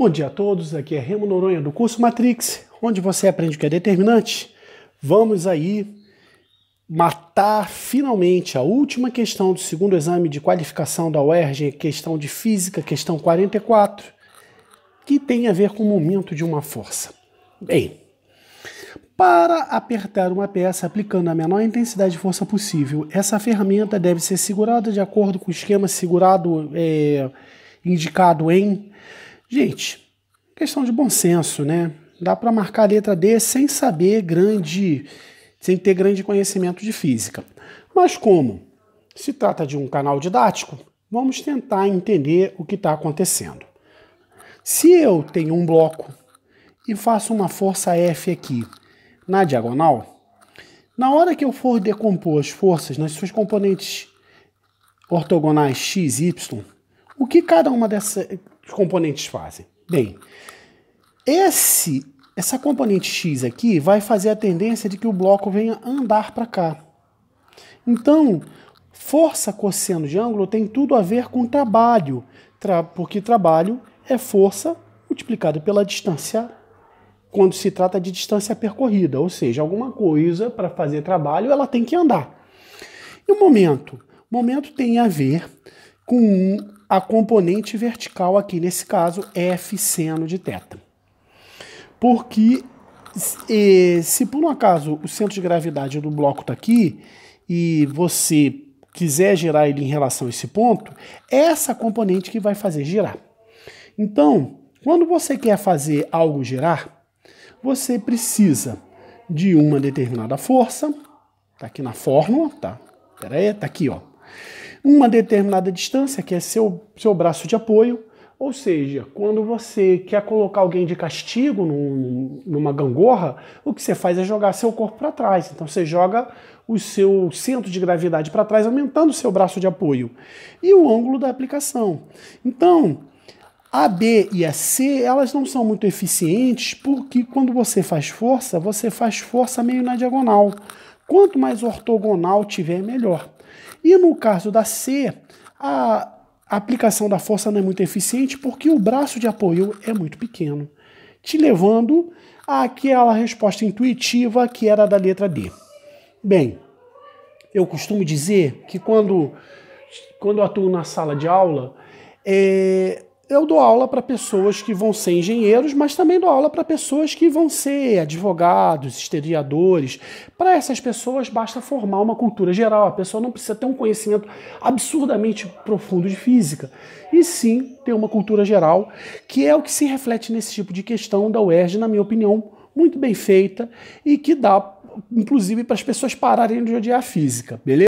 Bom dia a todos, aqui é Remo Noronha do curso Matrix, onde você aprende o que é determinante. Vamos aí matar finalmente a última questão do segundo exame de qualificação da UERJ, questão de física, questão 44, que tem a ver com o momento de uma força. Bem, para apertar uma peça aplicando a menor intensidade de força possível, essa ferramenta deve ser segurada de acordo com o esquema segurado é, indicado em Gente, questão de bom senso, né? Dá para marcar a letra D sem saber grande, sem ter grande conhecimento de física. Mas como se trata de um canal didático, vamos tentar entender o que está acontecendo. Se eu tenho um bloco e faço uma força F aqui na diagonal, na hora que eu for decompor as forças nas suas componentes ortogonais x e y, o que cada uma dessas os componentes fazem? Bem, esse, essa componente x aqui vai fazer a tendência de que o bloco venha andar para cá. Então, força cosseno de ângulo tem tudo a ver com trabalho, tra porque trabalho é força multiplicado pela distância quando se trata de distância percorrida, ou seja, alguma coisa para fazer trabalho ela tem que andar. E o momento? O momento tem a ver com a componente vertical aqui, nesse caso, F seno de θ. Porque é, se por um acaso o centro de gravidade do bloco está aqui e você quiser girar ele em relação a esse ponto, é essa componente que vai fazer girar. Então, quando você quer fazer algo girar, você precisa de uma determinada força, Está aqui na fórmula, tá? Pera aí, tá aqui, ó uma determinada distância, que é seu, seu braço de apoio. Ou seja, quando você quer colocar alguém de castigo num, numa gangorra, o que você faz é jogar seu corpo para trás. Então você joga o seu centro de gravidade para trás, aumentando o seu braço de apoio. E o ângulo da aplicação. Então, a B e a C, elas não são muito eficientes porque quando você faz força, você faz força meio na diagonal. Quanto mais ortogonal tiver, melhor. E no caso da C, a aplicação da força não é muito eficiente porque o braço de apoio é muito pequeno, te levando àquela resposta intuitiva que era da letra D. Bem, eu costumo dizer que quando, quando atuo na sala de aula, é, eu dou aula para pessoas que vão ser engenheiros, mas também dou aula para pessoas que vão ser advogados, historiadores. Para essas pessoas basta formar uma cultura geral. A pessoa não precisa ter um conhecimento absurdamente profundo de física, e sim ter uma cultura geral, que é o que se reflete nesse tipo de questão da UERJ, na minha opinião, muito bem feita e que dá, inclusive, para as pessoas pararem de odiar a física, beleza?